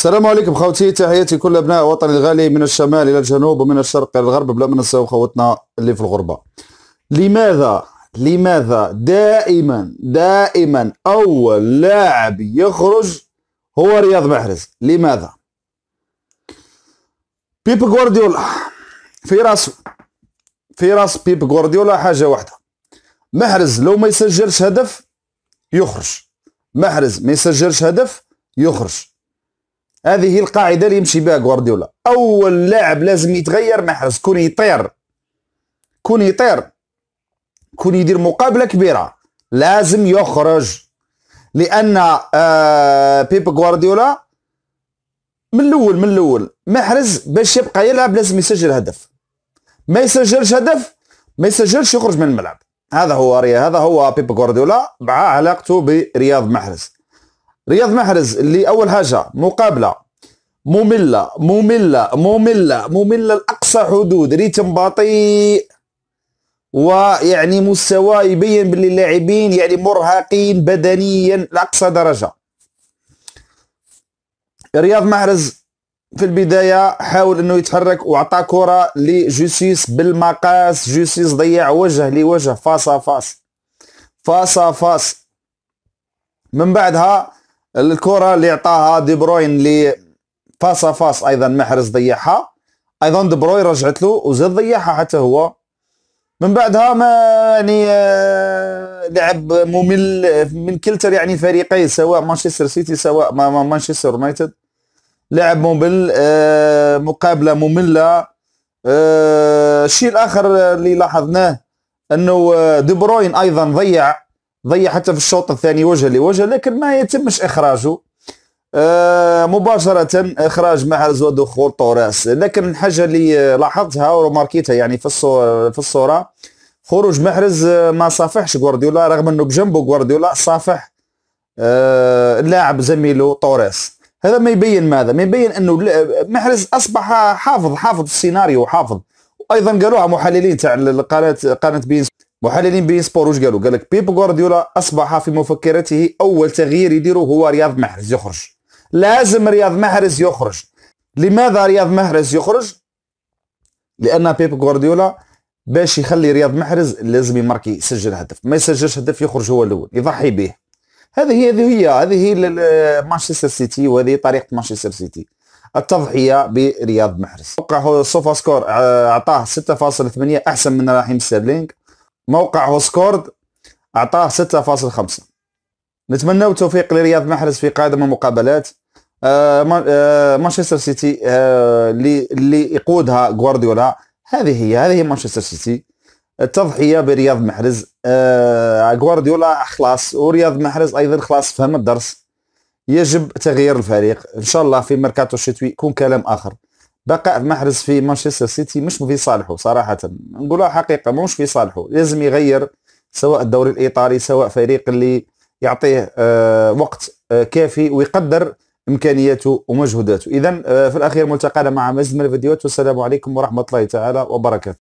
السلام عليكم خوتي تحياتي كل ابناء وطني الغالي من الشمال الى الجنوب ومن الشرق الى الغرب بلا ما ننساو خوتنا اللي في الغربه لماذا لماذا دائما دائما اول لاعب يخرج هو رياض محرز لماذا بيب غوارديولا في راسه في راس بيب غوارديولا حاجه واحده محرز لو ما يسجلش هدف يخرج محرز ما يسجلش هدف يخرج هذه هي القاعده اللي يمشي بها غوارديولا اول لاعب لازم يتغير محرز كون يطير كون يطير كون يدير مقابله كبيره لازم يخرج لان آه بيب غوارديولا من الاول من الاول محرز باش يبقى يلعب لازم يسجل هدف ما يسجلش هدف ما يسجلش يخرج من الملعب هذا هو هذا هو بيب غوارديولا مع علاقته برياض محرز رياض محرز اللي اول حاجه مقابله ممله ممله ممله ممله لاقصى حدود ريتم بطيء ويعني مستوى يبين باللي اللاعبين يعني مرهقين بدنيا لاقصى درجه رياض محرز في البدايه حاول انه يتحرك وعطى كره لجوسيس بالمقاس جوسيس ضيع وجه لوجه فاصا فاص فاصا فاص من بعدها الكره اللي عطاها دي بروين اللي فاصا فاص ايضا محرز ضيعها ايضا دي بروين رجعت له وزاد ضيعها حتى هو من بعدها ما يعني آه، لعب ممل من كلتا يعني فريقين سواء مانشستر سيتي سواء مانشستر يونايتد لعب ممل آه، مقابله ممله آه، الشيء الاخر اللي لاحظناه انه دي بروين ايضا ضيع ضيع حتى في الشوط الثاني وجه لوجه لكن ما يتمش اخراجه آه مباشرة اخراج محرز ودخول طوراس لكن الحاجة اللي لاحظتها وماركيتها يعني في الصورة في الصورة خروج محرز ما صافحش غوارديولا رغم انه بجنبه غوارديولا صافح آه اللاعب زميله طوراس هذا ما يبين ماذا ما يبين انه محرز اصبح حافظ حافظ السيناريو حافظ وايضا قالوها محللين تاع القناه قناه بين محللين بين سبور واش قالوا قال لك بيب غوارديولا اصبح في مفكرته اول تغيير يديره هو رياض محرز يخرج لازم رياض محرز يخرج لماذا رياض محرز يخرج لان بيب غوارديولا باش يخلي رياض محرز لازم يماركي يسجل هدف ما يسجلش هدف يخرج هو الاول يضحي به هذه هي هذه هي هذه هي مانشستر سيتي وهذه طريقه مانشستر سيتي التضحيه برياض محرز وقع سوفا سكور آه، اعطاه 6.8 احسن من راحيم ستيرلينغ موقع هوسكورد أعطاه 6.5 نتمنى التوفيق لرياض محرز في قادم المقابلات آه، آه، مانشستر سيتي اللي آه، اللي يقودها غوارديولا هذه هي هذه هي مانشستر سيتي التضحيه برياض محرز غوارديولا خلاص ورياض محرز ايضا خلاص فهم الدرس يجب تغيير الفريق ان شاء الله في ميركاتو الشتوي يكون كلام اخر بقاء محرز في مانشستر سيتي مش في صالحه صراحه نقولها حقيقه مش في صالحه لازم يغير سواء الدوري الايطالي سواء فريق اللي يعطيه آه، وقت آه، كافي ويقدر امكانياته ومجهوداته اذا آه، في الاخير ملتقانا مع مزيد من الفيديوهات والسلام عليكم ورحمه الله تعالى وبركاته